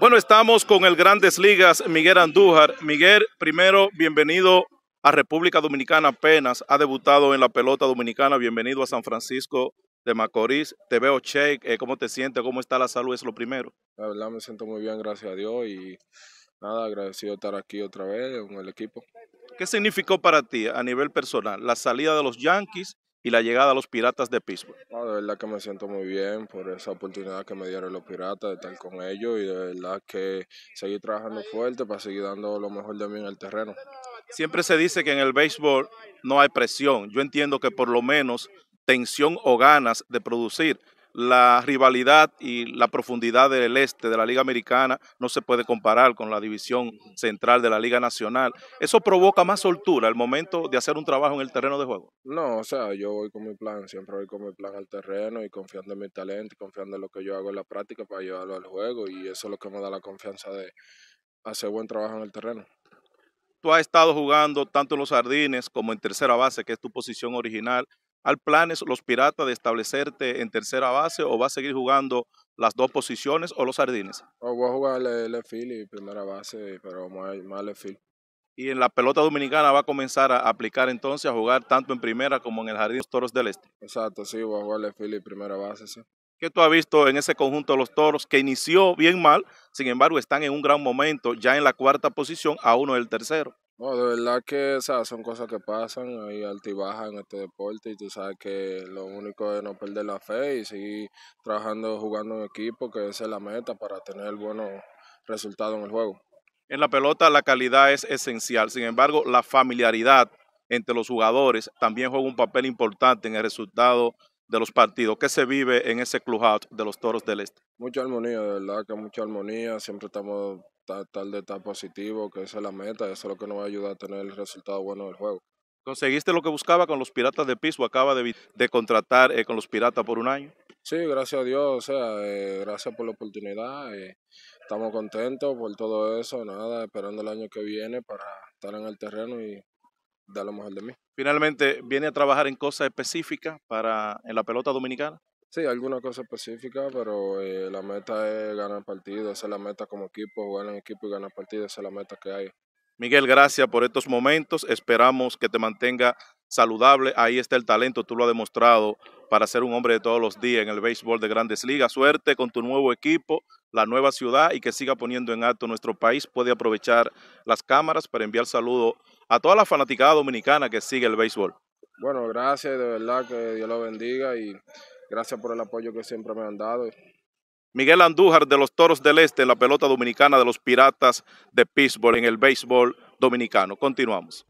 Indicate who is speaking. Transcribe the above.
Speaker 1: Bueno, estamos con el Grandes Ligas, Miguel Andújar. Miguel, primero, bienvenido a República Dominicana apenas. Ha debutado en la pelota dominicana. Bienvenido a San Francisco de Macorís. Te veo check. Eh, ¿Cómo te sientes? ¿Cómo está la salud? Es lo primero.
Speaker 2: La verdad me siento muy bien, gracias a Dios. Y nada, agradecido de estar aquí otra vez con el equipo. ¿Qué
Speaker 1: significó para ti a nivel personal la salida de los Yankees y la llegada a los Piratas de Pittsburgh?
Speaker 2: de verdad que me siento muy bien por esa oportunidad que me dieron los Piratas de estar con ellos y de verdad que seguir trabajando fuerte para seguir dando lo mejor de mí en el terreno.
Speaker 1: Siempre se dice que en el béisbol no hay presión. Yo entiendo que por lo menos tensión o ganas de producir la rivalidad y la profundidad del este de la Liga Americana no se puede comparar con la división central de la Liga Nacional. Eso provoca más soltura al momento de hacer un trabajo en el terreno de juego.
Speaker 2: No, o sea, yo voy con mi plan, siempre voy con mi plan al terreno y confiando en mi talento y confiando en lo que yo hago en la práctica para llevarlo al juego y eso es lo que me da la confianza de hacer buen trabajo en el terreno.
Speaker 1: Tú has estado jugando tanto en los jardines como en tercera base, que es tu posición original. ¿Hay planes los piratas de establecerte en tercera base o va a seguir jugando las dos posiciones o los jardines?
Speaker 2: voy a jugar el y primera base, pero más,
Speaker 1: Y en la pelota dominicana va a comenzar a aplicar entonces a jugar tanto en primera como en el jardín de los Toros del Este.
Speaker 2: Exacto, sí, voy a jugar el y primera base, sí.
Speaker 1: ¿Qué tú has visto en ese conjunto de los toros que inició bien mal, sin embargo están en un gran momento, ya en la cuarta posición, a uno del tercero?
Speaker 2: No, de verdad que o son cosas que pasan, hay altibajas en este deporte y tú sabes que lo único es no perder la fe y seguir trabajando, jugando en equipo, que esa es la meta para tener buenos resultados en el juego.
Speaker 1: En la pelota la calidad es esencial, sin embargo la familiaridad entre los jugadores también juega un papel importante en el resultado de los partidos. ¿Qué se vive en ese clubhouse de los Toros del Este?
Speaker 2: Mucha armonía, de verdad que mucha armonía. Siempre estamos tal de estar positivo, que esa es la meta, eso es lo que nos va a ayudar a tener el resultado bueno del juego.
Speaker 1: ¿Conseguiste lo que buscaba con los Piratas de Piso? Acaba de, contratar eh, con los Piratas
Speaker 2: por un año. Sí, gracias a Dios, o sea, eh, gracias por la oportunidad. Eh, estamos contentos por todo eso, nada, esperando el año que viene para estar en el terreno y dar lo mejor de mí.
Speaker 1: Finalmente, ¿viene a trabajar en cosas específicas para en la pelota
Speaker 2: dominicana? Sí, alguna cosa específica, pero eh, la meta es ganar partidos, esa es la meta como equipo, jugar en equipo y ganar partidos, esa es la meta que hay.
Speaker 1: Miguel, gracias por estos momentos, esperamos que te mantenga saludable, ahí está el talento, tú lo has demostrado para ser un hombre de todos los días en el béisbol de grandes ligas. Suerte con tu nuevo equipo, la nueva ciudad y que siga poniendo en acto nuestro país. Puede aprovechar las cámaras para enviar saludos a toda la fanaticada dominicana que sigue el béisbol.
Speaker 2: Bueno, gracias, de verdad que Dios lo bendiga y Gracias por el apoyo que siempre me han dado.
Speaker 1: Miguel Andújar de los Toros del Este en la pelota dominicana de los Piratas de Pittsburgh en el béisbol dominicano. Continuamos.